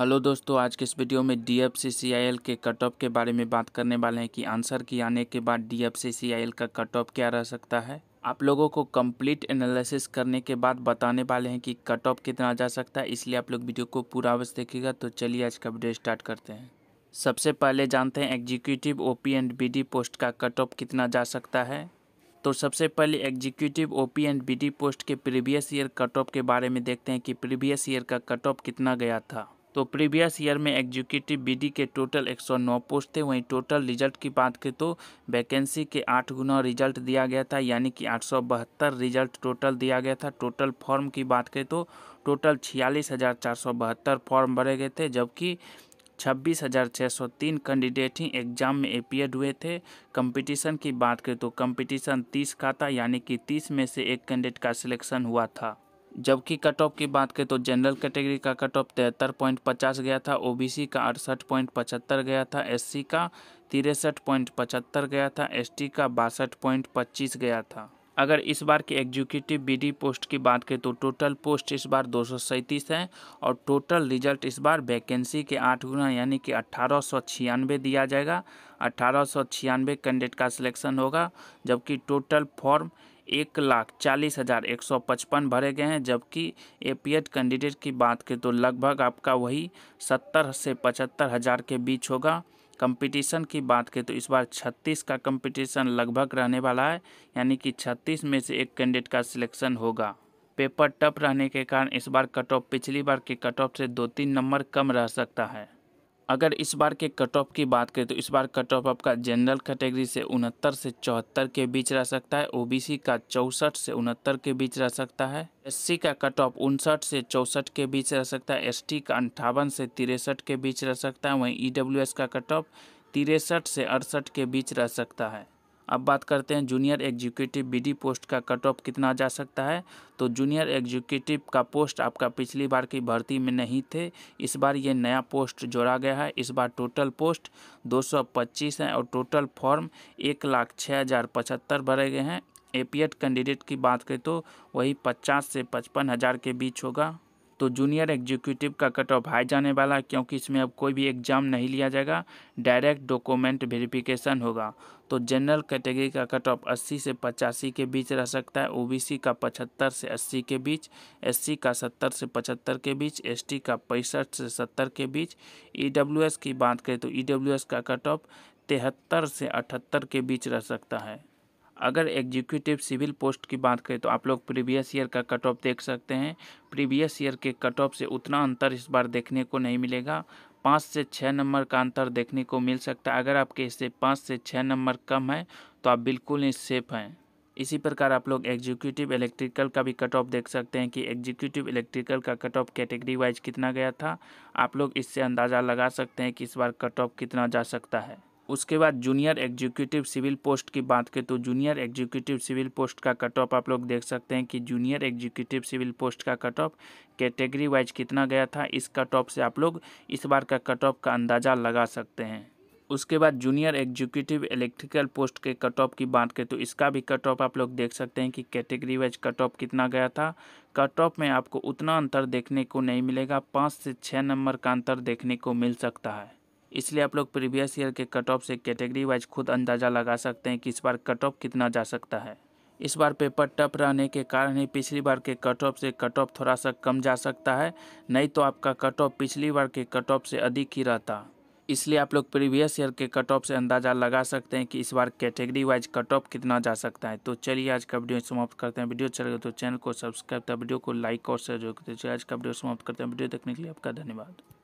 hello दोस्तों आज के इस वीडियो में D F C C I L के कट ऑफ के बारे में बात करने वाले हैं कि आंसर की आने के बाद D F C C I L का कट ऑफ क्या रह सकता है आप लोगों को कंप्लीट एनालिसिस करने के बाद बताने वाले हैं कि कट ऑफ कितना जा सकता है इसलिए आप लोग वीडियो को पूरा अवश्य देखिएगा तो चलिए आज का वीडियो स्टार्ट करते हैं सबसे पहले जानते हैं executive O P and B D post का कट ऑफ कितना जा सकता है तो सबसे पहले executive OP and BD post के प्रीवियस ईयर कट ऑफ के बारे में देखते हैं कि प्रीवियस ईयर का कट ऑफ कितना गया था तो प्रीवियस ईयर में एग्जीक्यूटिव बीडी के टोटल 109 पोस्ट थे वहीं टोटल रिजल्ट की बात करें तो वैकेंसी के आठ गुना रिजल्ट दिया गया था यानी कि आठ रिजल्ट टोटल दिया गया था टोटल फॉर्म की बात करें तो टोटल छियालीस फॉर्म भरे गए थे जबकि छब्बीस हज़ार छः सौ तीन कैंडिडेट ही एग्जाम में अपियर हुए थे कंपटीशन की बात करें तो कंपटीशन तीस का था यानी कि तीस में से एक कैंडिडेट का सिलेक्शन हुआ था जबकि कट ऑफ की बात करें तो जनरल कैटेगरी का कट ऑफ तिहत्तर पॉइंट पचास गया था ओबीसी का अड़सठ पॉइंट पचहत्तर गया था एससी का तिरसठ पॉइंट पचहत्तर गया था एसटी का बासठ पॉइंट पच्चीस गया था अगर इस बार की एग्जीक्यूटिव बीडी पोस्ट की बात करें तो टोटल पोस्ट इस बार दो है और टोटल रिजल्ट इस बार वैकेंसी के आठ गुना यानी कि अट्ठारह दिया जाएगा अट्ठारह कैंडिडेट का सिलेक्शन होगा जबकि टोटल फॉर्म एक लाख चालीस हज़ार एक सौ पचपन भरे गए हैं जबकि ए कैंडिडेट की बात करें तो लगभग आपका वही सत्तर से पचहत्तर हज़ार के बीच होगा कंपटीशन की बात करें तो इस बार 36 का कंपटीशन लगभग रहने वाला है यानी कि 36 में से एक कैंडिडेट का सिलेक्शन होगा पेपर टफ रहने के कारण इस बार कट ऑफ पिछली बार के कट ऑफ से दो तीन नंबर कम रह सकता है अगर इस बार के कट ऑफ की बात करें तो इस बार कट ऑफ आपका जनरल कैटेगरी से उनहत्तर से चौहत्तर के बीच रह सकता है ओबीसी का चौंसठ से उनहत्तर के बीच रह सकता है एससी का कट ऑफ उनसठ से चौंसठ के बीच रह सकता है एसटी का अंठावन से तिरसठ के बीच रह सकता है वहीं ईडब्ल्यूएस का कट ऑफ तिरसठ से अड़सठ के बीच रह सकता है अब बात करते हैं जूनियर एग्जीक्यूटिव बीडी पोस्ट का कट ऑफ कितना जा सकता है तो जूनियर एग्जीक्यूटिव का पोस्ट आपका पिछली बार की भर्ती में नहीं थे इस बार ये नया पोस्ट जोड़ा गया है इस बार टोटल पोस्ट 225 हैं और टोटल फॉर्म एक लाख छः हज़ार पचहत्तर भरे गए हैं एपीएड कैंडिडेट की बात करें तो वही पचास से पचपन हज़ार के बीच होगा तो जूनियर एग्जीक्यूटिव का कट ऑफ हाई जाने वाला है क्योंकि इसमें अब कोई भी एग्ज़ाम नहीं लिया जाएगा डायरेक्ट डॉक्यूमेंट वेरिफिकेशन होगा तो जनरल कैटेगरी का कट ऑफ अस्सी से पचासी के बीच रह सकता है ओबीसी का पचहत्तर से अस्सी के बीच एससी का सत्तर से पचहत्तर के बीच एसटी का पैंसठ से सत्तर के बीच ईडब्ल्यूएस की बात करें तो ईडब्ल्यूएस का कट ऑफ तिहत्तर से अठहत्तर के बीच रह सकता है अगर एग्जीक्यूटिव सिविल पोस्ट की बात करें तो आप लोग प्रीवियस ईयर का कट ऑफ देख सकते हैं प्रीवियस ईयर के कट ऑफ से उतना अंतर इस बार देखने को नहीं मिलेगा पाँच से छः नंबर का अंतर देखने को मिल सकता है अगर आपके इससे पाँच से छः नंबर कम है तो आप बिल्कुल ही सेफ हैं इसी प्रकार आप लोग एग्जीक्यूटिव इलेक्ट्रिकल का भी कट ऑफ देख सकते हैं कि एग्जीक्यूटिव इलेक्ट्रिकल का कट ऑफ कैटेगरी वाइज कितना गया था आप लोग इससे अंदाज़ा लगा सकते हैं कि इस बार कट ऑफ कितना जा सकता है उसके बाद जूनियर एग्जीक्यूटिव सिविल पोस्ट की बात करें तो जूनियर एग्जीक्यूटिव सिविल पोस्ट का कट ऑफ आप लोग देख सकते हैं कि जूनियर एग्जीक्यूटिव सिविल पोस्ट का कट ऑफ कैटेगरी वाइज कितना गया था इस कट ऑफ से आप लोग इस बार का कट ऑफ का अंदाज़ा लगा सकते हैं उसके बाद जूनियर एग्जीक्यूटिव इलेक्ट्रिकल पोस्ट के कट ऑफ की बात करें तो इसका भी कट ऑफ आप लोग देख सकते हैं कि कैटेगरी वाइज कट ऑफ कितना गया था कट ऑफ में आपको उतना अंतर देखने को नहीं मिलेगा पाँच से छः नंबर का अंतर देखने को मिल सकता है इसलिए आप लोग प्रीवियस ईयर के कट ऑफ से कैटेगरी वाइज खुद अंदाज़ा लगा सकते हैं कि इस बार कट ऑफ कितना जा सकता है इस बार पेपर टफ रहने के कारण ही पिछली बार के कट ऑफ से कट ऑफ थोड़ा सा कम जा सकता है नहीं तो आपका कट ऑफ पिछली बार के कट ऑफ से अधिक ही रहता इसलिए आप लोग प्रीवियस ईयर के कट ऑफ से अंदाज़ा लगा सकते हैं कि इस बार कैटेगरी वाइज कट ऑफ कितना जा सकता है तो चलिए आज का वीडियो समाप्त करते हैं वीडियो चलेगा अच्छा तो चैनल को सब्सक्राइब था वीडियो को लाइक और शेयर करते आज का वीडियो समाप्त करते हैं वीडियो देखने के लिए आपका धन्यवाद